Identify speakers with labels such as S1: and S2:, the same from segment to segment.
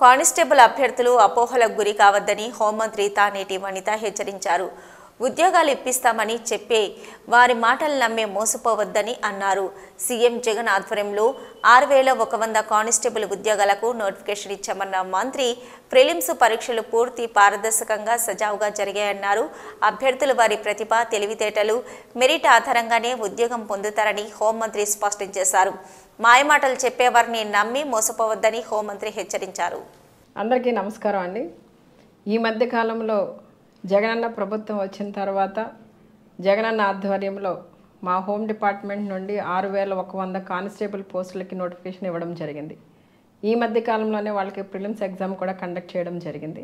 S1: constable అభ్యర్థులు అపోహలకు గురి కావద్దని హోంమంత్రి తానేటి వనిత హెచ్చరించారు ఉద్యోగాలు ఇప్పిస్తామని చెప్పే వారి మాటలు నమ్మే మోసపోవద్దని అన్నారు సీఎం జగన్ ఆధ్వర్యంలో ఆరు వేల ఒక వంద కానిస్టేబుల్ ఉద్యోగాలకు నోటిఫికేషన్ ఇచ్చామన్న మంత్రి ప్రిలిమ్స్ పరీక్షలు పూర్తి పారదర్శకంగా సజావుగా జరిగాయన్నారు అభ్యర్థులు వారి ప్రతిభ తెలివితేటలు మెరిట్ ఆధారంగానే ఉద్యోగం పొందుతారని హోంమంత్రి స్పష్టం చేశారు మాయమాటలు చెప్పేవారిని నమ్మి మోసపోవద్దని హోంమంత్రి హెచ్చరించారు
S2: అందరికీ నమస్కారం అండి ఈ మధ్య కాలంలో జగనన్న ప్రభుత్వం వచ్చిన తర్వాత జగనన్న ఆధ్వర్యంలో మా హోమ్ డిపార్ట్మెంట్ నుండి ఆరు వేల ఒక వంద కానిస్టేబుల్ పోస్టులకి నోటిఫికేషన్ ఇవ్వడం జరిగింది ఈ మధ్య కాలంలోనే వాళ్ళకి ప్రిలిమ్స్ ఎగ్జామ్ కూడా కండక్ట్ చేయడం జరిగింది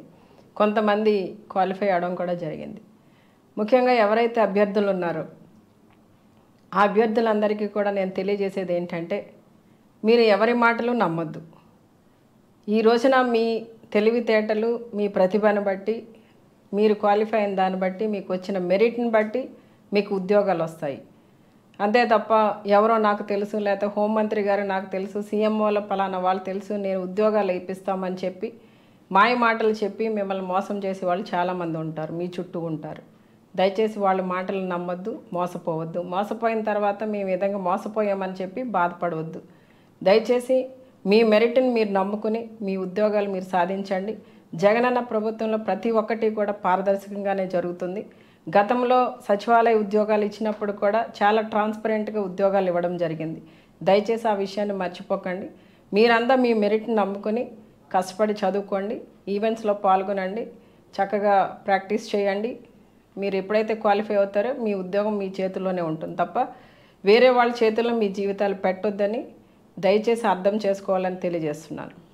S2: కొంతమంది క్వాలిఫై అవడం కూడా జరిగింది ముఖ్యంగా ఎవరైతే అభ్యర్థులు ఉన్నారో ఆ అభ్యర్థులందరికీ కూడా నేను తెలియజేసేది ఏంటంటే మీరు ఎవరి మాటలు నమ్మొద్దు ఈ రోజున మీ తెలివితేటలు మీ ప్రతిభను బట్టి మీరు క్వాలిఫై అయిన దాన్ని బట్టి మీకు వచ్చిన మెరిట్ని బట్టి మీకు ఉద్యోగాలు వస్తాయి అంతే తప్ప ఎవరో నాకు తెలుసు లేకపోతే హోంమంత్రి గారు నాకు తెలుసు సీఎంఓల పలానా వాళ్ళు తెలుసు నేను ఉద్యోగాలు ఇప్పిస్తామని చెప్పి మాయ మాటలు చెప్పి మిమ్మల్ని మోసం చేసే వాళ్ళు చాలామంది ఉంటారు మీ చుట్టూ ఉంటారు దయచేసి వాళ్ళ మాటలు నమ్మొద్దు మోసపోవద్దు మోసపోయిన తర్వాత మీ విధంగా మోసపోయామని చెప్పి బాధపడవద్దు దయచేసి మీ మెరిట్ని మీరు నమ్ముకుని మీ ఉద్యోగాలు మీరు సాధించండి జగనన్న ప్రభుత్వంలో ప్రతి ఒక్కటి కూడా పారదర్శకంగానే జరుగుతుంది గతంలో సచివాలయ ఉద్యోగాలు ఇచ్చినప్పుడు కూడా చాలా ట్రాన్స్పరెంట్గా ఉద్యోగాలు ఇవ్వడం జరిగింది దయచేసి ఆ విషయాన్ని మర్చిపోకండి మీరంతా మీ మెరిట్ని నమ్ముకొని కష్టపడి చదువుకోండి ఈవెంట్స్లో పాల్గొనండి చక్కగా ప్రాక్టీస్ చేయండి మీరు ఎప్పుడైతే క్వాలిఫై అవుతారో మీ ఉద్యోగం మీ చేతిలోనే ఉంటుంది తప్ప వేరే వాళ్ళ చేతుల్లో మీ జీవితాలు పెట్టొద్దని దయచేసి అర్థం చేసుకోవాలని తెలియజేస్తున్నాను